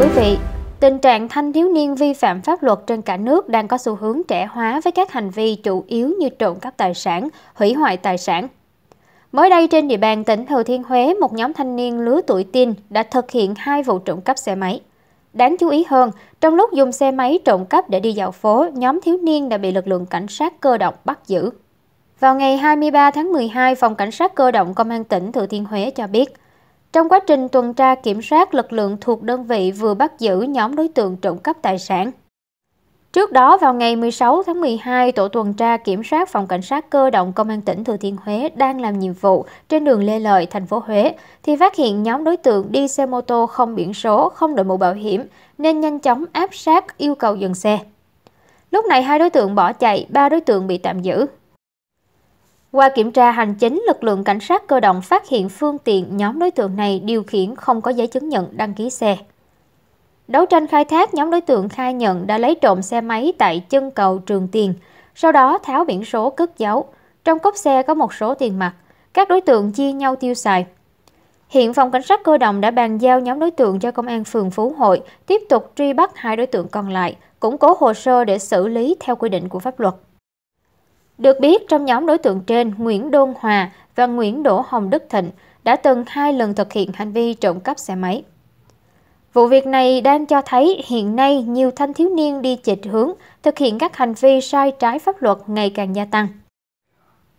quý vị, tình trạng thanh thiếu niên vi phạm pháp luật trên cả nước đang có xu hướng trẻ hóa với các hành vi chủ yếu như trộm cắp tài sản, hủy hoại tài sản. Mới đây trên địa bàn tỉnh Thừa Thiên Huế, một nhóm thanh niên lứa tuổi teen đã thực hiện hai vụ trộm cắp xe máy. Đáng chú ý hơn, trong lúc dùng xe máy trộm cắp để đi dạo phố, nhóm thiếu niên đã bị lực lượng cảnh sát cơ động bắt giữ. Vào ngày 23 tháng 12, Phòng Cảnh sát Cơ động Công an tỉnh Thừa Thiên Huế cho biết, trong quá trình tuần tra kiểm soát, lực lượng thuộc đơn vị vừa bắt giữ nhóm đối tượng trộm cắp tài sản. Trước đó vào ngày 16 tháng 12, tổ tuần tra kiểm soát phòng cảnh sát cơ động công an tỉnh Thừa Thiên Huế đang làm nhiệm vụ trên đường Lê Lợi, thành phố Huế thì phát hiện nhóm đối tượng đi xe mô tô không biển số, không đội mũ bảo hiểm nên nhanh chóng áp sát yêu cầu dừng xe. Lúc này hai đối tượng bỏ chạy, ba đối tượng bị tạm giữ. Qua kiểm tra hành chính, lực lượng cảnh sát cơ động phát hiện phương tiện nhóm đối tượng này điều khiển không có giấy chứng nhận đăng ký xe. Đấu tranh khai thác, nhóm đối tượng khai nhận đã lấy trộm xe máy tại chân cầu Trường Tiền, sau đó tháo biển số cất giấu. Trong cốp xe có một số tiền mặt, các đối tượng chia nhau tiêu xài. Hiện phòng cảnh sát cơ động đã bàn giao nhóm đối tượng cho công an phường Phú Hội tiếp tục truy bắt hai đối tượng còn lại, củng cố hồ sơ để xử lý theo quy định của pháp luật. Được biết, trong nhóm đối tượng trên, Nguyễn Đôn Hòa và Nguyễn Đỗ Hồng Đức Thịnh đã từng hai lần thực hiện hành vi trộm cắp xe máy. Vụ việc này đang cho thấy hiện nay nhiều thanh thiếu niên đi chệch hướng, thực hiện các hành vi sai trái pháp luật ngày càng gia tăng.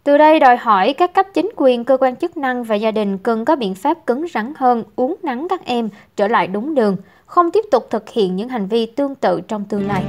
Từ đây đòi hỏi các cấp chính quyền, cơ quan chức năng và gia đình cần có biện pháp cứng rắn hơn, uống nắng các em trở lại đúng đường, không tiếp tục thực hiện những hành vi tương tự trong tương lai.